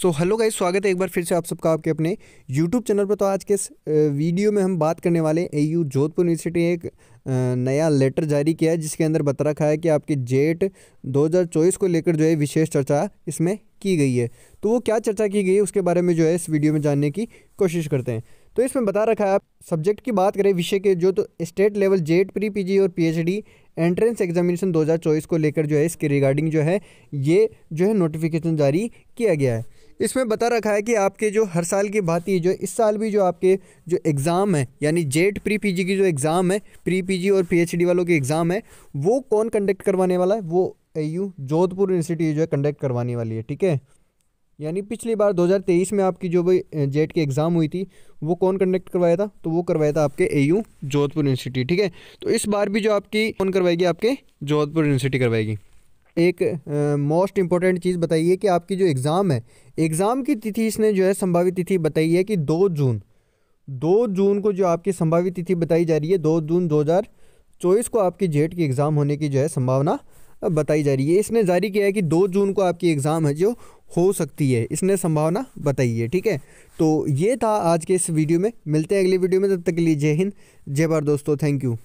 so hello guys स्वागत है एक बार फिर से आप सबका आपके अपने यूट्यूब चैनल पर तो आज के इस वीडियो में हम बात करने वाले ए यू जोधपुर यूनिवर्सिटी ने एक नया लेटर जारी किया है जिसके अंदर बता रखा है कि आपके जेट 2024 को लेकर जो है विशेष चर्चा इसमें की गई है तो वो क्या चर्चा की गई है उसके बारे में जो है इस वीडियो में जानने की कोशिश करते हैं तो इसमें बता रखा है आप सब्जेक्ट की बात करें विषय के जो तो state level JET pre P और पी एंट्रेंस एग्जामिनेशन 2024 को लेकर जो है इसके रिगार्डिंग जो है ये जो है नोटिफिकेशन जारी किया गया है इसमें बता रखा है कि आपके जो हर साल की भांति जो इस साल भी जो आपके जो एग्ज़ाम है यानी जेट प्री पीजी की जो एग्ज़ाम है प्री पीजी और पीएचडी वालों के एग्ज़ाम है वो कौन कंडक्ट करवाने वाला है वो यू जोधपुर यूनिवर्सिटी जो है कंडक्ट करवाने वाली है ठीक है यानी पिछली बार 2023 में आपकी जो भी जेट की एग्ज़ाम हुई थी वो कौन कंडक्ट करवाया था तो वो करवाया था आपके ए जोधपुर यूनिवर्सिटी ठीक है तो इस बार भी जो आपकी कौन करवाएगी आपके जोधपुर यूनिवर्सिटी करवाएगी एक मोस्ट इम्पॉर्टेंट चीज़ बताइए कि आपकी जो एग्ज़ाम है एग्ज़ाम की तिथि इसने जो है संभावित तिथि बताई है कि दो जून दो जून को जो आपकी संभावित तिथि बताई जा रही है दो जून दो हज़ार चौबीस को आपकी जेट की एग्ज़ाम होने की जो है संभावना बताई जा रही है इसने जारी किया है कि दो जून को आपकी एग्ज़ाम है जो हो सकती है इसने संभावना बताई है ठीक है तो ये था आज के इस वीडियो में मिलते हैं अगली वीडियो में तब तक के लिए जय हिंद जय भारत दोस्तों थैंक यू